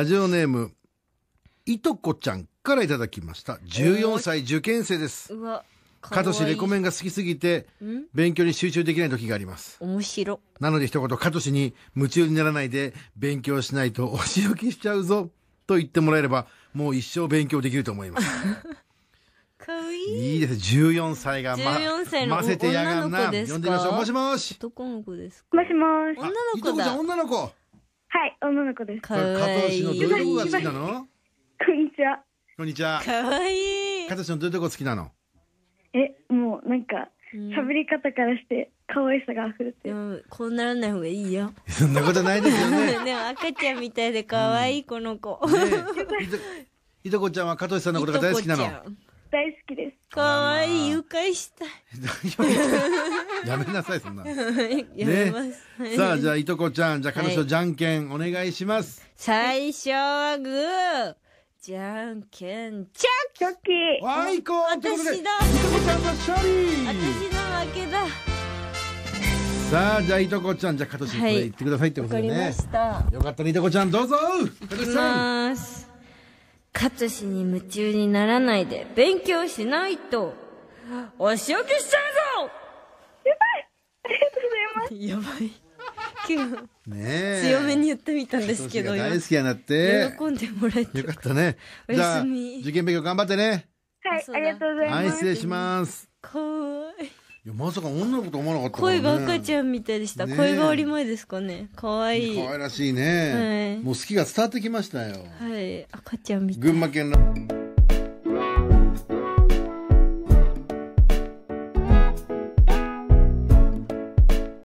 ラジオネームいとこちゃんからいただきました14歳受験生ですうわかとしレコメンが好きすぎて勉強に集中できない時があります面白なので一言かとしに夢中にならないで勉強しないとお仕置きしちゃうぞと言ってもらえればもう一生勉強できると思います かわいいいいです14歳が、ま、14歳の混ぜてやがんな呼んでみましょうもしもし男の子ですかもしもし女の子だいとこちゃん女の子はい、女の子です。かわいい。加藤氏のどういうとこが好きなのこんにちは。こんにちは。かわいい。加藤氏のどういうとこ好きなのえ、もうなんか、喋り方からして、可愛さが溢れてる。こうならない方がいいよ。そんなことないですよね。でも赤ちゃんみたいで可愛い、この子。いといとこちゃんは加藤氏さんのことが大好きなの。いとこちゃんかわいい、誘拐したい。やめなさい、そんな。やめます、ね。さあ、じゃあ、いとこちゃん、じゃあ彼女、じゃんけん、お願いします。最初はグー、じゃんけん、チョッキわーいこ私だいとこちゃんの勝利私の負けだ。さあ、じゃあ、いとこちゃん、じゃあ、かとし、はい、ってくださいってことでね。かりました。よかったら、いとこちゃん、どうぞかとしさん。勝氏に夢中にならないで勉強しないと、お仕置きしちゃうぞやばいありがとうございます。やばい。ね強めに言ってみたんですけど大好きやなって喜んでもらえてよかったねおやすみ受験勉強頑張ってねはいありがとうございますはい失礼しますこういやまさか女の子と思わなかった、ね、声が赤ちゃんみたいでした、ね、声変わり前ですかね可愛い可愛らしいね、はい、もう好きが伝わってきましたよはい赤ちゃんみたい群馬県の